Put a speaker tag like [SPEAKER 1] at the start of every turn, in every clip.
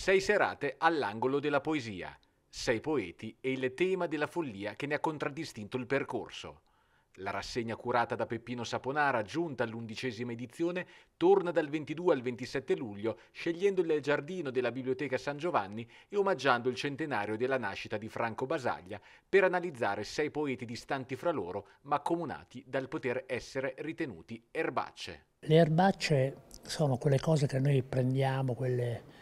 [SPEAKER 1] Sei serate all'angolo della poesia, sei poeti e il tema della follia che ne ha contraddistinto il percorso. La rassegna curata da Peppino Saponara, giunta all'undicesima edizione, torna dal 22 al 27 luglio, scegliendo il giardino della Biblioteca San Giovanni e omaggiando il centenario della nascita di Franco Basaglia per analizzare sei poeti distanti fra loro, ma comunati dal poter essere ritenuti erbacce.
[SPEAKER 2] Le erbacce sono quelle cose che noi prendiamo, quelle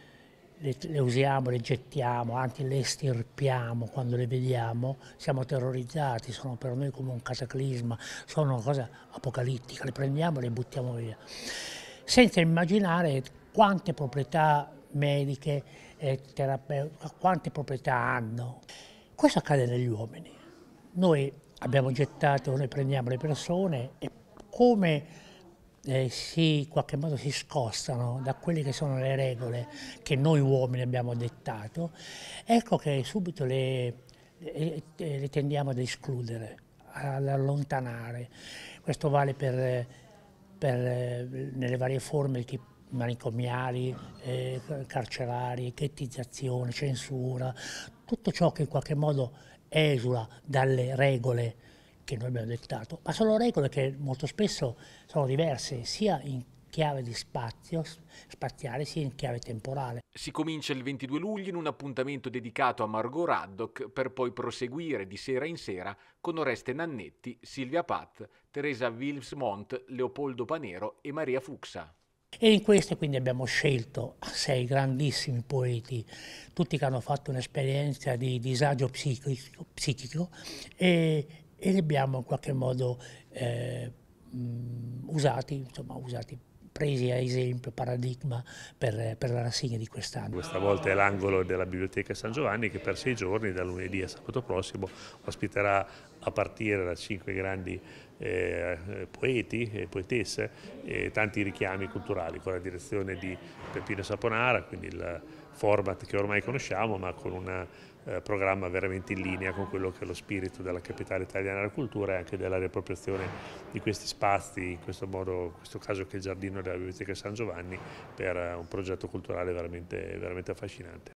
[SPEAKER 2] le, le usiamo, le gettiamo, anzi le estirpiamo quando le vediamo, siamo terrorizzati, sono per noi come un cataclisma, sono una cosa apocalittica, le prendiamo e le buttiamo via. Senza immaginare quante proprietà mediche, e terapeutiche, quante proprietà hanno. Questo accade negli uomini. Noi abbiamo gettato, noi prendiamo le persone e come eh, si, in qualche modo si scostano da quelle che sono le regole che noi uomini abbiamo dettato, ecco che subito le, le, le tendiamo ad escludere, ad allontanare. Questo vale per, per, nelle varie forme tipo manicomiali, eh, carcerari, ghettizzazione, censura, tutto ciò che in qualche modo esula dalle regole che noi abbiamo dettato, ma sono regole che molto spesso sono diverse, sia in chiave di spazio, spaziale sia in chiave temporale.
[SPEAKER 1] Si comincia il 22 luglio in un appuntamento dedicato a Margot Raddock per poi proseguire di sera in sera con Oreste Nannetti, Silvia Pat, Teresa Wilsmont, Leopoldo Panero e Maria Fuxa.
[SPEAKER 2] E in questo quindi abbiamo scelto sei grandissimi poeti, tutti che hanno fatto un'esperienza di disagio psichico, psichico e, e li abbiamo in qualche modo eh, mm, usati, insomma usati presi a esempio, paradigma per, per la rassegna di quest'anno. Questa volta
[SPEAKER 3] è l'angolo della Biblioteca San Giovanni che per sei giorni, da lunedì a sabato prossimo, ospiterà a partire da cinque grandi eh, eh, poeti e poetesse e tanti richiami culturali con la direzione di Peppino Saponara, quindi il format che ormai conosciamo ma con un eh, programma veramente in linea con quello che è lo spirito della capitale italiana della cultura e anche della riappropriazione di questi spazi, in questo modo, in questo caso che è il giardino della biblioteca San Giovanni, per eh, un progetto culturale veramente, veramente affascinante.